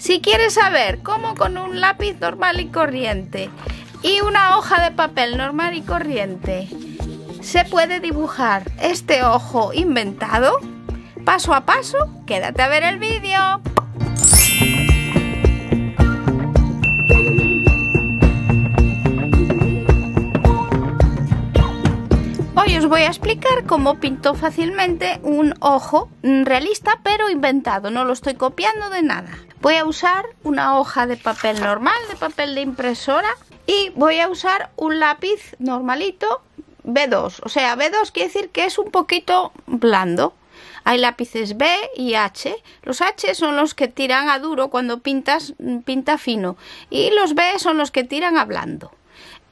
Si quieres saber cómo con un lápiz normal y corriente y una hoja de papel normal y corriente se puede dibujar este ojo inventado paso a paso, quédate a ver el vídeo. os voy a explicar cómo pintó fácilmente un ojo realista pero inventado, no lo estoy copiando de nada. Voy a usar una hoja de papel normal, de papel de impresora y voy a usar un lápiz normalito B2. O sea, B2 quiere decir que es un poquito blando. Hay lápices B y H. Los H son los que tiran a duro cuando pintas, pinta fino. Y los B son los que tiran a blando.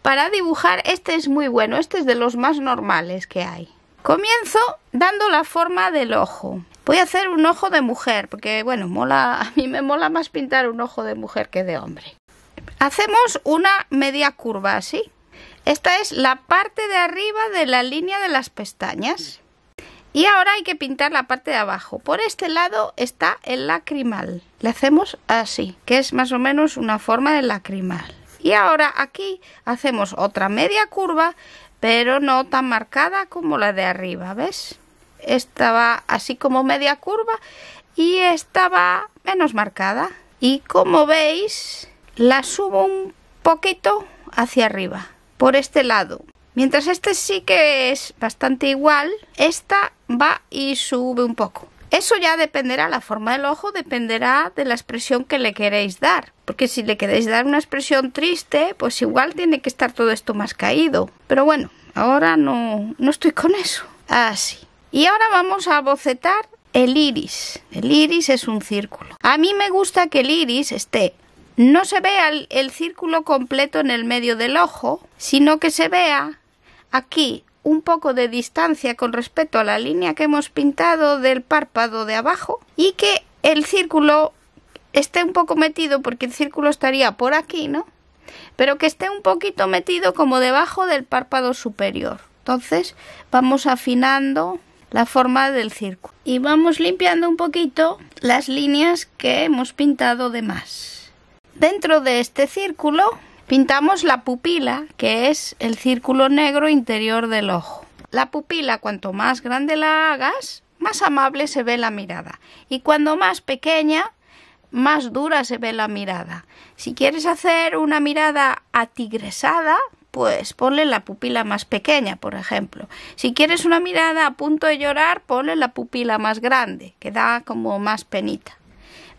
Para dibujar este es muy bueno, este es de los más normales que hay. Comienzo dando la forma del ojo. Voy a hacer un ojo de mujer, porque bueno, mola, a mí me mola más pintar un ojo de mujer que de hombre. Hacemos una media curva así. Esta es la parte de arriba de la línea de las pestañas. Y ahora hay que pintar la parte de abajo. Por este lado está el lacrimal. Le hacemos así, que es más o menos una forma de lacrimal y ahora aquí hacemos otra media curva pero no tan marcada como la de arriba ves esta va así como media curva y esta va menos marcada y como veis la subo un poquito hacia arriba por este lado mientras este sí que es bastante igual esta va y sube un poco eso ya dependerá, la forma del ojo dependerá de la expresión que le queréis dar porque si le queréis dar una expresión triste, pues igual tiene que estar todo esto más caído. Pero bueno, ahora no, no estoy con eso. Así. Y ahora vamos a bocetar el iris. El iris es un círculo. A mí me gusta que el iris esté no se vea el, círculo completo en el medio del ojo, sino que se vea aquí un poco de distancia con respecto a la línea que hemos pintado del párpado de abajo y que el círculo esté un poco metido, porque el círculo estaría por aquí, ¿no? Pero que esté un poquito metido como debajo del párpado superior. Entonces vamos afinando la forma del círculo y vamos limpiando un poquito las líneas que hemos pintado de más. Dentro de este círculo pintamos la pupila, que es el círculo negro interior del ojo. La pupila, cuanto más grande la hagas, más amable se ve la mirada. Y cuando más pequeña, más dura se ve la mirada. Si quieres hacer una mirada atigresada, pues ponle la pupila más pequeña, por ejemplo. Si quieres una mirada a punto de llorar, ponle la pupila más grande, que da como más penita.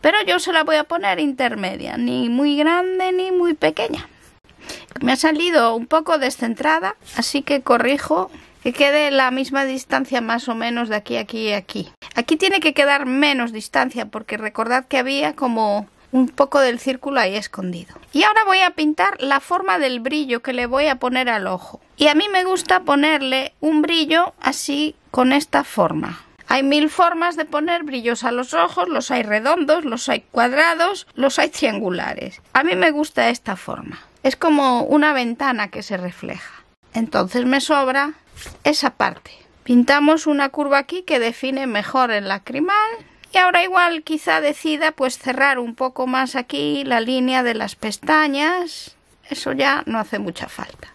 Pero yo se la voy a poner intermedia, ni muy grande ni muy pequeña. Me ha salido un poco descentrada, así que corrijo que quede la misma distancia más o menos de aquí, aquí y aquí. Aquí tiene que quedar menos distancia porque recordad que había como un poco del círculo ahí escondido. Y ahora voy a pintar la forma del brillo que le voy a poner al ojo. Y a mí me gusta ponerle un brillo así con esta forma. Hay mil formas de poner brillos a los ojos, los hay redondos, los hay cuadrados, los hay triangulares. A mí me gusta esta forma. Es como una ventana que se refleja. Entonces me sobra esa parte. Pintamos una curva aquí que define mejor el lacrimal y ahora igual quizá decida pues cerrar un poco más aquí la línea de las pestañas. Eso ya no hace mucha falta.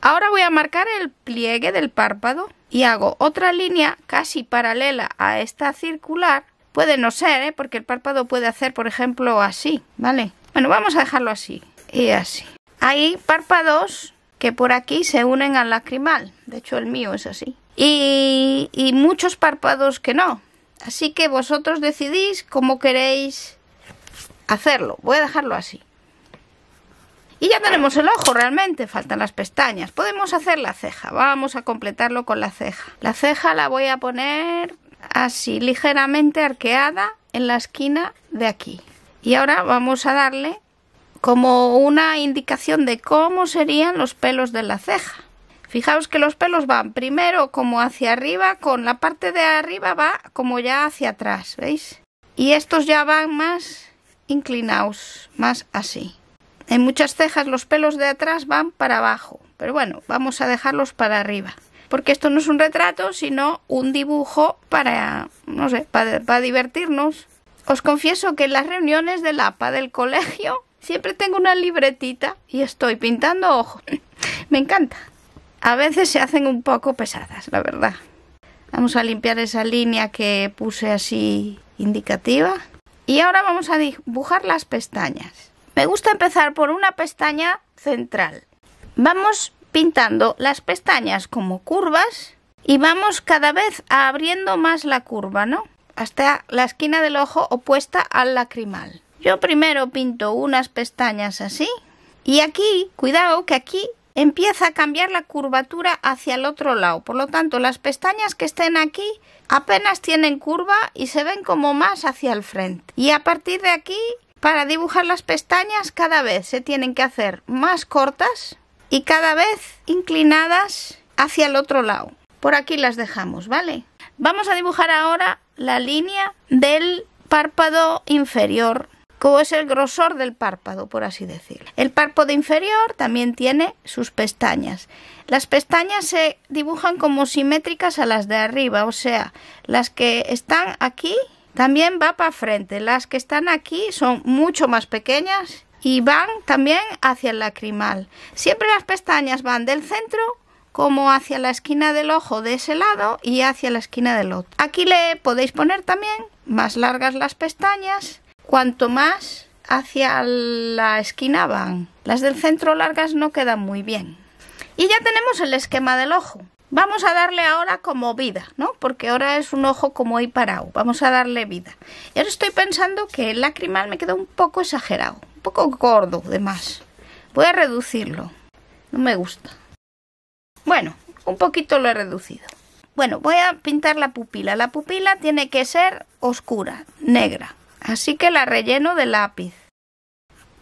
Ahora voy a marcar el pliegue del párpado y hago otra línea casi paralela a esta circular. Puede no ser, ¿eh? porque el párpado puede hacer por ejemplo así, ¿vale? Bueno, vamos a dejarlo así y así. ahí párpados por aquí se unen al lacrimal. De hecho, el mío es así. Y, y muchos párpados que no. Así que vosotros decidís cómo queréis hacerlo. Voy a dejarlo así. Y ya tenemos el ojo realmente, faltan las pestañas. Podemos hacer la ceja, vamos a completarlo con la ceja. La ceja la voy a poner así, ligeramente arqueada en la esquina de aquí. Y ahora vamos a darle como una indicación de cómo serían los pelos de la ceja. Fijaos que los pelos van primero como hacia arriba, con la parte de arriba va como ya hacia atrás, ¿veis? Y estos ya van más inclinados, más así. En muchas cejas los pelos de atrás van para abajo, pero bueno, vamos a dejarlos para arriba. Porque esto no es un retrato, sino un dibujo para, no sé, para, divertirnos. Os confieso que en las reuniones del APA del colegio Siempre tengo una libretita y estoy pintando ojo. Me encanta. A veces se hacen un poco pesadas, la verdad. Vamos a limpiar esa línea que puse así indicativa. Y ahora vamos a dibujar las pestañas. Me gusta empezar por una pestaña central. Vamos pintando las pestañas como curvas y vamos cada vez abriendo más la curva, ¿no? Hasta la esquina del ojo opuesta al lacrimal. Yo primero pinto unas pestañas así y aquí, cuidado que aquí empieza a cambiar la curvatura hacia el otro lado. Por lo tanto, las pestañas que estén aquí apenas tienen curva y se ven como más hacia el frente. Y a partir de aquí, para dibujar las pestañas cada vez se tienen que hacer más cortas y cada vez inclinadas hacia el otro lado. Por aquí las dejamos, ¿vale? Vamos a dibujar ahora la línea del párpado inferior como es el grosor del párpado, por así decirlo. El párpado inferior también tiene sus pestañas. Las pestañas se dibujan como simétricas a las de arriba, o sea, las que están aquí también va para frente, las que están aquí son mucho más pequeñas y van también hacia el lacrimal. Siempre las pestañas van del centro como hacia la esquina del ojo de ese lado y hacia la esquina del otro. Aquí le podéis poner también más largas las pestañas Cuanto más hacia la esquina van, las del centro largas no quedan muy bien. Y ya tenemos el esquema del ojo. Vamos a darle ahora como vida, ¿no? Porque ahora es un ojo como ahí parado. Vamos a darle vida. Y ahora estoy pensando que el lacrimal me queda un poco exagerado, un poco gordo, de más. Voy a reducirlo. No me gusta. Bueno, un poquito lo he reducido. Bueno, voy a pintar la pupila. La pupila tiene que ser oscura, negra así que la relleno de lápiz.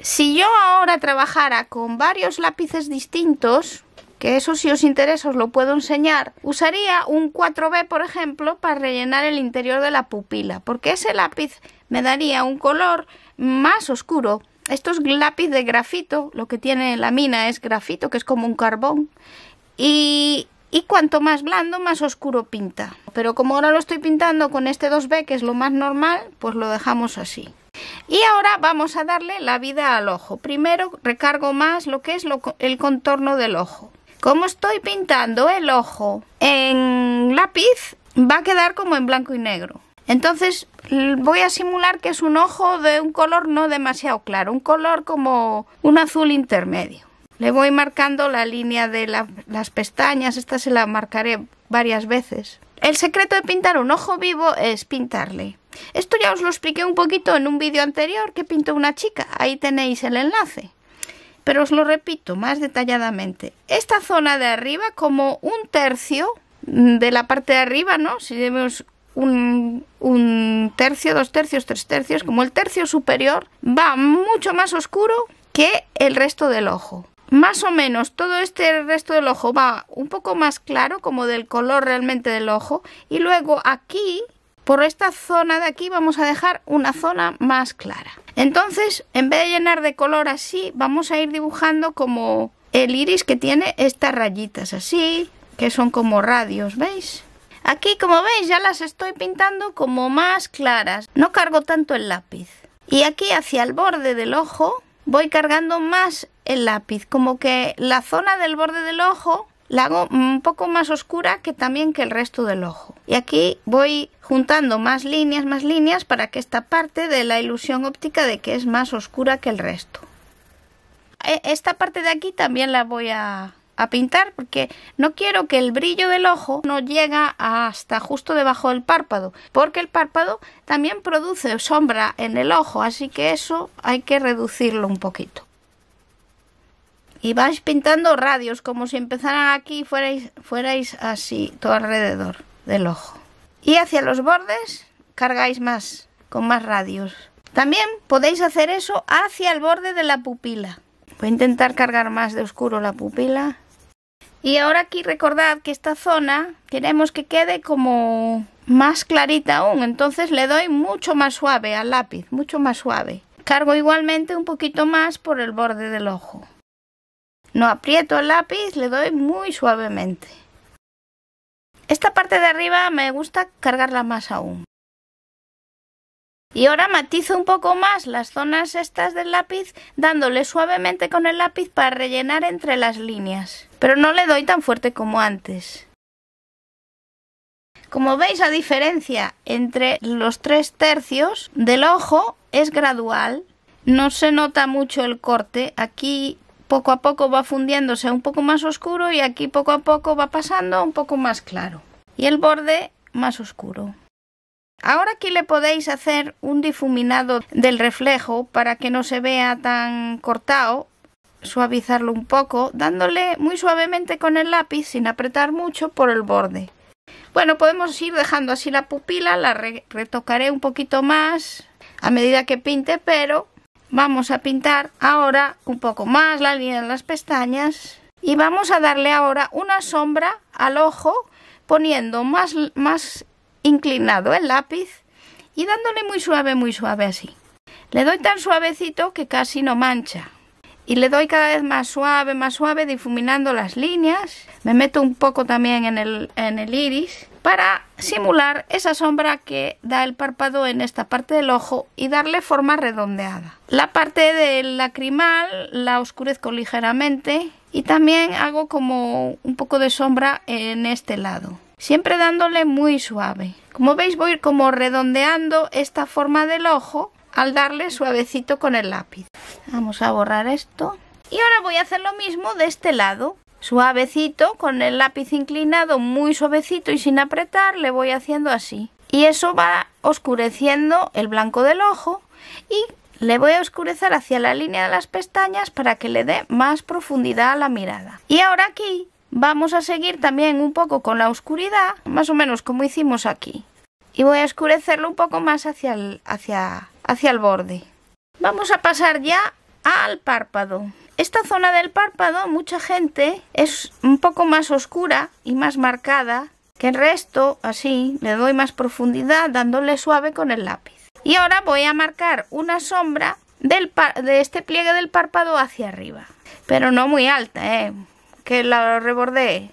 Si yo ahora trabajara con varios lápices distintos, que eso si os interesa os lo puedo enseñar, usaría un 4B por ejemplo para rellenar el interior de la pupila, porque ese lápiz me daría un color más oscuro. Esto es lápiz de grafito, lo que tiene la mina es grafito, que es como un carbón, y y cuanto más blando más oscuro pinta. Pero como ahora lo estoy pintando con este 2B que es lo más normal, pues lo dejamos así. Y ahora vamos a darle la vida al ojo. Primero recargo más lo que es el contorno del ojo. Como estoy pintando el ojo en lápiz, va a quedar como en blanco y negro. Entonces voy a simular que es un ojo de un color no demasiado claro, un color como un azul intermedio. Le voy marcando la línea de las pestañas, esta se la marcaré varias veces. El secreto de pintar un ojo vivo es pintarle. Esto ya os lo expliqué un poquito en un vídeo anterior que pintó una chica, ahí tenéis el enlace. Pero os lo repito más detalladamente. Esta zona de arriba, como un tercio de la parte de arriba, ¿no? Si vemos un tercio, dos tercios, tres tercios, como el tercio superior, va mucho más oscuro que el resto del ojo. Más o menos todo este resto del ojo va un poco más claro, como del color realmente del ojo. Y luego aquí, por esta zona de aquí, vamos a dejar una zona más clara. Entonces, en vez de llenar de color así, vamos a ir dibujando como el iris que tiene estas rayitas así, que son como radios, ¿veis? Aquí, como veis, ya las estoy pintando como más claras. No cargo tanto el lápiz. Y aquí hacia el borde del ojo voy cargando más el lápiz, como que la zona del borde del ojo la hago un poco más oscura que también que el resto del ojo. Y aquí voy juntando más líneas, más líneas para que esta parte de la ilusión óptica de que es más oscura que el resto. E, esta parte de aquí también la voy a, a pintar porque no quiero que el brillo del ojo no llega hasta justo debajo del párpado, porque el párpado también produce sombra en el ojo, así que eso hay que reducirlo un poquito. Y vais pintando radios, como si empezaran aquí y fuerais, fuerais así, todo alrededor del ojo. Y hacia los bordes cargáis más, con más radios. También podéis hacer eso hacia el borde de la pupila. Voy a intentar cargar más de oscuro la pupila. Y ahora aquí recordad que esta zona queremos que quede como más clarita aún. Entonces le doy mucho más suave al lápiz, mucho más suave. Cargo igualmente un poquito más por el borde del ojo. No aprieto el lápiz, le doy muy suavemente. Esta parte de arriba me gusta cargarla más aún. Y ahora matizo un poco más las zonas estas del lápiz dándole suavemente con el lápiz para rellenar entre las líneas, pero no le doy tan fuerte como antes. Como veis la diferencia entre los tres tercios del ojo es gradual, no se nota mucho el corte, aquí poco a poco va fundiéndose un poco más oscuro y aquí poco a poco va pasando un poco más claro. Y el borde más oscuro. Ahora aquí le podéis hacer un difuminado del reflejo para que no se vea tan cortado, suavizarlo un poco, dándole muy suavemente con el lápiz sin apretar mucho por el borde. Bueno, podemos ir dejando así la pupila, la retocaré un poquito más a medida que pinte, pero Vamos a pintar ahora un poco más la línea de las pestañas y vamos a darle ahora una sombra al ojo poniendo más, más inclinado el lápiz y dándole muy suave, muy suave así. Le doy tan suavecito que casi no mancha. Y le doy cada vez más suave, más suave, difuminando las líneas. Me meto un poco también en el, en el iris para simular esa sombra que da el párpado en esta parte del ojo y darle forma redondeada. La parte del lacrimal la oscurezco ligeramente y también hago como un poco de sombra en este lado, siempre dándole muy suave. Como veis voy como redondeando esta forma del ojo al darle suavecito con el lápiz. Vamos a borrar esto. Y ahora voy a hacer lo mismo de este lado suavecito, con el lápiz inclinado, muy suavecito y sin apretar, le voy haciendo así. Y eso va oscureciendo el blanco del ojo y le voy a oscurecer hacia la línea de las pestañas para que le dé más profundidad a la mirada. Y ahora aquí vamos a seguir también un poco con la oscuridad, más o menos como hicimos aquí. Y voy a oscurecerlo un poco más hacia el, hacia, hacia el borde. Vamos a pasar ya al párpado. Esta zona del párpado, mucha gente, es un poco más oscura y más marcada que el resto, así le doy más profundidad dándole suave con el lápiz. Y ahora voy a marcar una sombra de este pliegue del párpado hacia arriba, pero no muy alta, ¿eh? que la rebordee.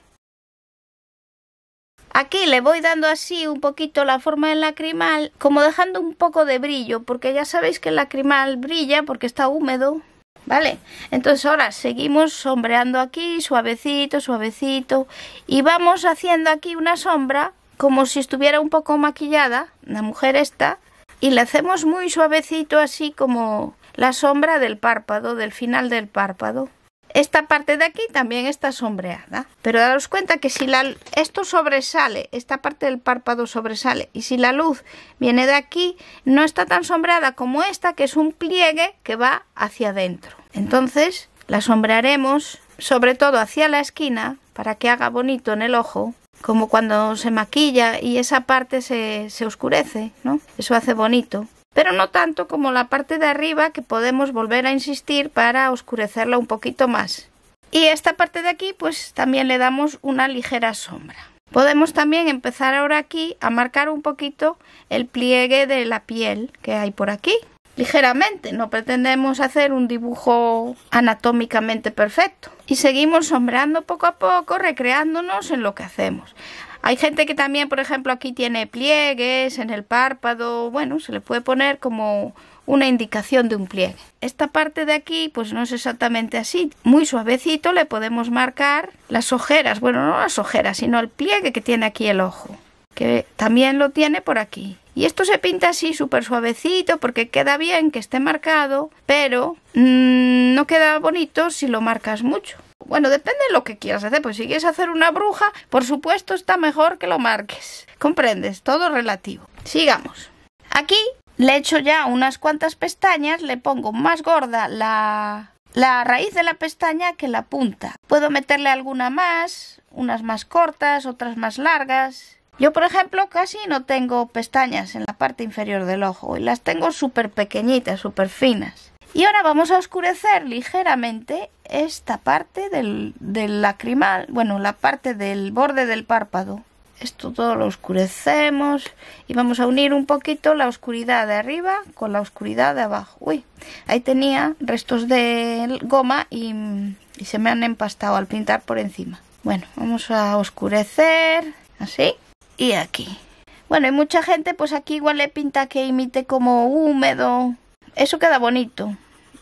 Aquí le voy dando así un poquito la forma del lacrimal, como dejando un poco de brillo, porque ya sabéis que el lacrimal brilla porque está húmedo ¿Vale? Entonces ahora seguimos sombreando aquí, suavecito, suavecito. Y vamos haciendo aquí una sombra como si estuviera un poco maquillada, la mujer esta Y la hacemos muy suavecito así como la sombra del párpado, del final del párpado. Esta parte de aquí también está sombreada, pero daros cuenta que si la, esto sobresale, esta parte del párpado sobresale, y si la luz viene de aquí, no está tan sombreada como esta, que es un pliegue que va hacia adentro. Entonces la sombrearemos sobre todo hacia la esquina para que haga bonito en el ojo, como cuando se maquilla y esa parte se, se oscurece, ¿no? Eso hace bonito pero no tanto como la parte de arriba que podemos volver a insistir para oscurecerla un poquito más. Y esta parte de aquí pues también le damos una ligera sombra. Podemos también empezar ahora aquí a marcar un poquito el pliegue de la piel que hay por aquí ligeramente, no pretendemos hacer un dibujo anatómicamente perfecto. Y seguimos sombreando poco a poco, recreándonos en lo que hacemos. Hay gente que también, por ejemplo, aquí tiene pliegues en el párpado, bueno, se le puede poner como una indicación de un pliegue. Esta parte de aquí, pues no es exactamente así. Muy suavecito le podemos marcar las ojeras, bueno, no las ojeras, sino el pliegue que tiene aquí el ojo, que también lo tiene por aquí. Y esto se pinta así súper suavecito porque queda bien que esté marcado, pero mm, no queda bonito si lo marcas mucho. Bueno, depende de lo que quieras hacer, pues si quieres hacer una bruja, por supuesto está mejor que lo marques. ¿Comprendes? Todo relativo. Sigamos. Aquí le echo ya unas cuantas pestañas, le pongo más gorda la, la raíz de la pestaña que la punta. Puedo meterle alguna más, unas más cortas, otras más largas yo, por ejemplo, casi no tengo pestañas en la parte inferior del ojo y las tengo súper pequeñitas, súper finas. Y ahora vamos a oscurecer ligeramente esta parte del, lacrimal, bueno, la parte del borde del párpado. Esto todo lo oscurecemos y vamos a unir un poquito la oscuridad de arriba con la oscuridad de abajo. Uy, ahí tenía restos de goma y se me han empastado al pintar por encima. Bueno, vamos a oscurecer así y aquí. Bueno, hay mucha gente, pues aquí igual le pinta que imite como húmedo. Eso queda bonito.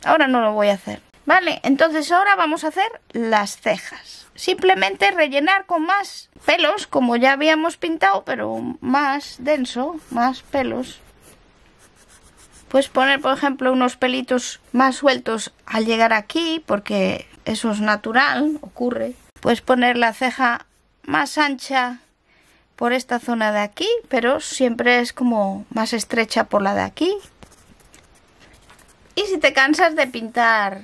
Ahora no lo voy a hacer. Vale, entonces ahora vamos a hacer las cejas. Simplemente rellenar con más pelos, como ya habíamos pintado, pero más denso, más pelos. Pues poner, por ejemplo, unos pelitos más sueltos al llegar aquí, porque eso es natural, ocurre. Puedes poner la ceja más ancha por esta zona de aquí, pero siempre es como más estrecha por la de aquí. Y si te cansas de pintar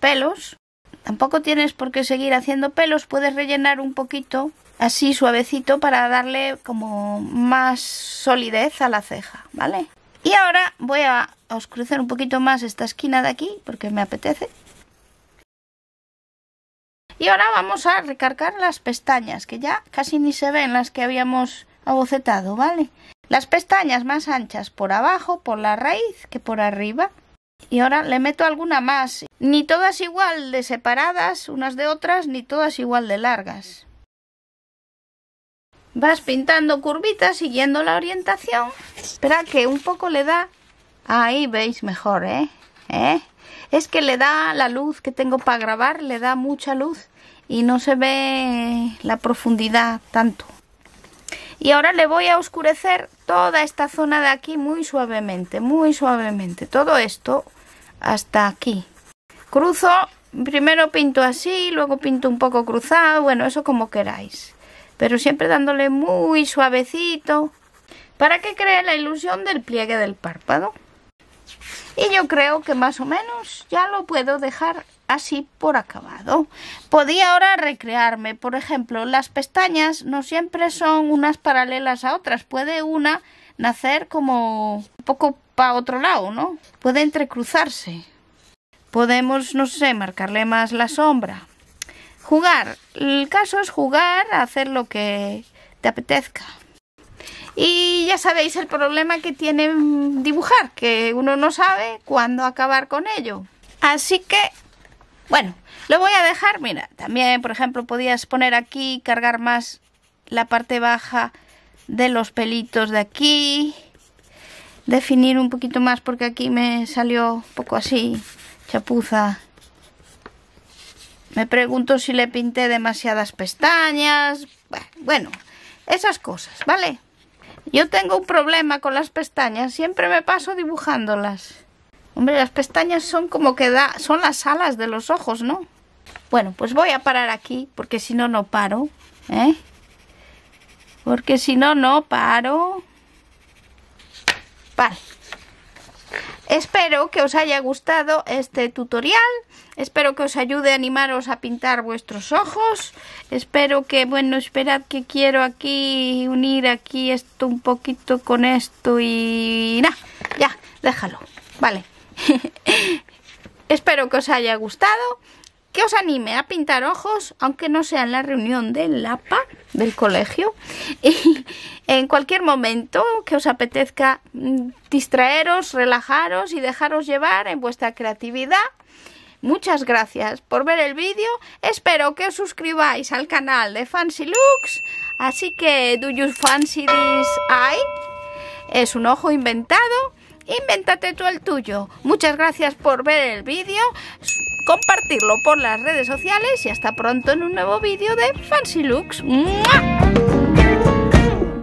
pelos, tampoco tienes por qué seguir haciendo pelos, puedes rellenar un poquito así suavecito para darle como más solidez a la ceja, ¿vale? Y ahora voy a oscurecer un poquito más esta esquina de aquí porque me apetece y ahora vamos a recargar las pestañas, que ya casi ni se ven las que habíamos abocetado, ¿vale? Las pestañas más anchas por abajo, por la raíz, que por arriba. Y ahora le meto alguna más, ni todas igual de separadas unas de otras, ni todas igual de largas. Vas pintando curvitas siguiendo la orientación. Espera que un poco le da... Ahí veis mejor, ¿eh? ¿Eh? es que le da la luz que tengo para grabar, le da mucha luz y no se ve la profundidad tanto. Y ahora le voy a oscurecer toda esta zona de aquí muy suavemente, muy suavemente, todo esto hasta aquí. Cruzo, primero pinto así, luego pinto un poco cruzado, bueno, eso como queráis. Pero siempre dándole muy suavecito para que cree la ilusión del pliegue del párpado. Y yo creo que más o menos ya lo puedo dejar así por acabado. Podía ahora recrearme, por ejemplo, las pestañas no siempre son unas paralelas a otras, puede una nacer como un poco para otro lado, ¿no? Puede entrecruzarse. Podemos, no sé, marcarle más la sombra. Jugar. El caso es jugar, hacer lo que te apetezca. Y ya sabéis el problema que tiene dibujar, que uno no sabe cuándo acabar con ello. Así que, bueno, lo voy a dejar. Mira, también, por ejemplo, podías poner aquí, cargar más la parte baja de los pelitos de aquí. Definir un poquito más porque aquí me salió un poco así, chapuza. Me pregunto si le pinté demasiadas pestañas. Bueno, esas cosas, ¿vale? Yo tengo un problema con las pestañas, siempre me paso dibujándolas. Hombre, las pestañas son como que da, son las alas de los ojos, ¿no? Bueno, pues voy a parar aquí, porque si no, no paro, ¿eh? Porque si no, no paro. ¡par! Espero que os haya gustado este tutorial, espero que os ayude a animaros a pintar vuestros ojos, espero que, bueno, esperad que quiero aquí unir aquí esto un poquito con esto y nada, ya, déjalo, vale. espero que os haya gustado que os anime a pintar ojos, aunque no sea en la reunión del APA del colegio. Y en cualquier momento que os apetezca mm, distraeros, relajaros y dejaros llevar en vuestra creatividad. Muchas gracias por ver el vídeo. Espero que os suscribáis al canal de Fancy Looks. Así que, do you fancy this eye? Es un ojo inventado. Inventate tú el tuyo. Muchas gracias por ver el vídeo compartirlo por las redes sociales y hasta pronto en un nuevo vídeo de Fancy Looks.